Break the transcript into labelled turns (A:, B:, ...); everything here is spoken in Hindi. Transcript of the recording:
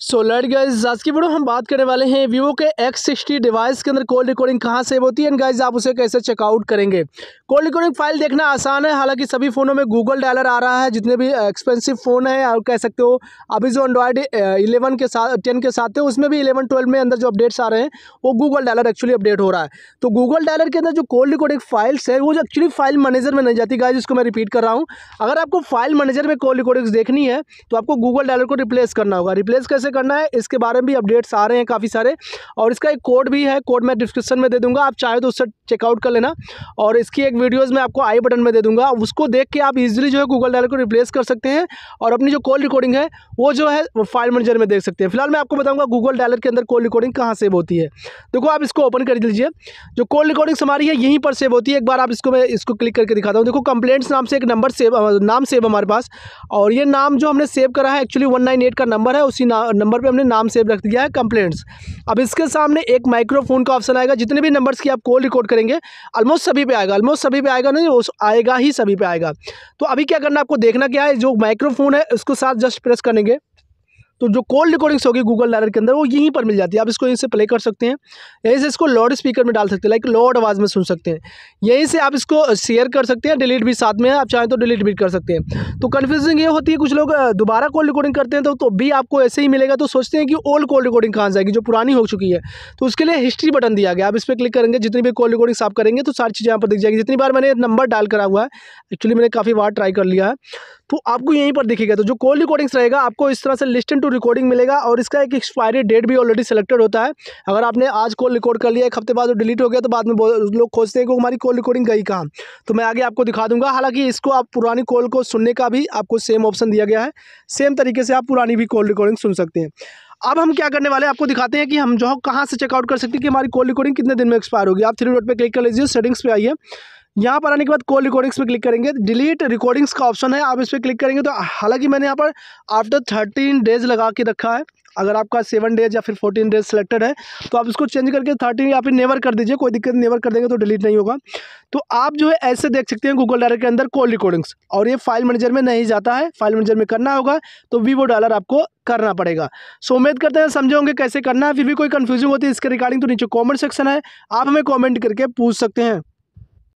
A: सो लड़ गाइज आज की वीडियो हम बात करने वाले हैं वीवो के एक्स सिक्सटी डिवाइस के अंदर कॉल रिकॉर्डिंग कहाँ सेव होती है एंड गाइज आप उसे कैसे चेकआउट करेंगे कॉल रिकॉर्डिंग फाइल देखना आसान है हालांकि सभी फ़ोनों में गूगल डायलर आ रहा है जितने भी एक्सपेंसिव फ़ोन है और कह सकते हो अभी जो एंड्रॉयड इलेवन के साथ टेन के साथ है उसमें भी इलेवन ट्वेल्व में अंदर जो अपडेट्स आ रहे हैं वो गूगल डायलर एक्चुअली अपडेट हो रहा है तो गूगल डायलर के अंदर जो कॉल रिकॉर्डिंग फाइल्स है वो एक्चुअली फाइल मैनेजर में नहीं जाती गाइज इसको मैं रिपीट कर रहा हूँ अगर आपको फाइल मैनेजर में कॉल रिकॉर्डिंग्स देखनी है तो आपको गूगल डायलर को रिप्लेस करना होगा रिप्लेस कैसे कैसे करना है इसके बारे में भी अपडेट्स आ रहे हैं काफ़ी सारे और इसका एक कोड भी है कोड मैं डिस्क्रिप्शन में दे दूँगा आप चाहे तो उससे चेकआउट कर लेना और इसकी एक वीडियोज़ मैं आपको आई बटन में दे दूँगा उसको देख के आप इजिली जो है गूगल डायल को रिप्लेस कर सकते हैं और अपनी जो कॉल रिकॉर्डिंग है वो जो है फाइल मैनेजर में देख सकते हैं फिलहाल मैं आपको बताऊँगा गूगल डायलर के अंदर कॉल रिकॉर्डिंग कहाँ सेव होती है देखो आप इसको ओपन कर लीजिए जो कॉल रिकॉर्डिंग्स हमारी है यहीं पर सेव होती है एक बार आप इसको मैं इसको क्लिक करके दिखाता हूँ देखो कंप्लेंट्स नाम से एक नंबर सेव नाम सेव हमारे पास और ये नाम जो हमने सेव करा है एक्चुअली वन नाइन एट का नंबर है उसी नंबर पे हमने नाम सेव रख दिया है कंप्लेंट्स अब इसके सामने एक माइक्रोफोन का ऑप्शन आएगा जितने भी नंबर्स की आप कॉल रिकॉर्ड करेंगे ऑलमोस्ट सभी पे आएगा ऑलमोस्ट सभी पे आएगा नहीं आएगा ही सभी पे आएगा तो अभी क्या करना आपको देखना क्या है जो माइक्रोफोन है उसको साथ जस्ट प्रेस करेंगे तो जो कॉल रिकॉर्डिंग्स होगी गूगल डायरेक्ट के अंदर वो यहीं पर मिल जाती है आप इसको यहीं से प्ले कर सकते हैं यहीं से इसको लाउड स्पीकर में डाल सकते हैं लाइक लाउड आवाज़ में सुन सकते हैं यहीं से आप इसको शेयर कर सकते हैं डिलीट भी साथ में है आप चाहें तो डिलीट भी कर सकते हैं तो कन्फ्यूजिंग ये होती है कुछ लोग दोबारा कॉल रिकॉर्डिंग करते हैं तो, तो भी आपको ऐसे ही मिलेगा तो सोचते हैं कि ओल्ड कॉल रिकॉर्डिंग कहाँ जाएगी जो पुरानी हो चुकी है तो उसके लिए हिस्ट्री बटन दिया गया आप इस पर क्लिक करेंगे जितनी भी कॉल रिकॉर्डिंग्स आप करेंगे तो सारी चीज़ें यहाँ पर दिख जाएगी जितनी बार मैंने नंबर डाल करा हुआ है एक्चुअली मैंने काफ़ी बार ट्राई कर लिया है तो आपको यहीं पर दिखेगा तो जो कॉल रिकॉर्डिंग्स रहेगा आपको इस तरह से लिस्टन टू रिकॉर्डिंग मिलेगा और इसका एक एक्सपायरी डेट भी ऑलरेडी सेलेक्टेड होता है अगर आपने आज कॉल रिकॉर्ड कर लिया एक हफ्ते बाद डिलीट हो गया तो बाद में लोग खोजते हैं कि हमारी कॉल रिकॉर्डिंग गई कहाँ तो मैं आगे आपको दिखा दूंगा हालांकि इसको आप पुरानी कॉल को सुनने का भी आपको सेम ऑप्शन दिया गया है सेम तरीके से आप पुरानी भी कॉल रिकॉर्डिंग सुन सकते हैं अब हम क्या करने वाले हैं आपको दिखाते हैं कि हम जो कहाँ से चेकआउट कर सकते हैं कि हमारी कॉल रिकॉर्डिंग कितने दिन में एक्सपायर होगी आप थ्री डॉट पे क्लिक कर लीजिए सेटिंग्स पे आइए यहाँ पर आने के बाद कॉल रिकॉर्डिंग्स पे क्लिक करेंगे डिलीट रिकॉर्डिंग्स का ऑप्शन है आप इस पर क्लिक करेंगे तो हालांकि मैंने यहाँ पर आफ्टर थर्टीन डेज लगा के रखा है अगर आपका सेवन डेज या फिर फोर्टीन डेज सिलेक्टेड है तो आप इसको चेंज करके थर्टीन या फिर नेवर कर दीजिए कोई दिक्कत नेवर कर देंगे तो डिलीट नहीं होगा तो आप जो है ऐसे देख सकते हैं गूगल डायरेक्ट के अंदर कॉल रिकॉर्डिंग्स और ये फाइल मैनेजर में नहीं जाता है फाइल मैनेजर में करना होगा तो वीवो डॉलर आपको करना पड़ेगा सो उम्मीद करते हैं समझे होंगे कैसे करना है फिर भी कोई कन्फ्यूजन होती है इसके रिगार्डिंग तो नीचे कॉमेंट सेक्शन है आप हमें कॉमेंट करके पूछ सकते हैं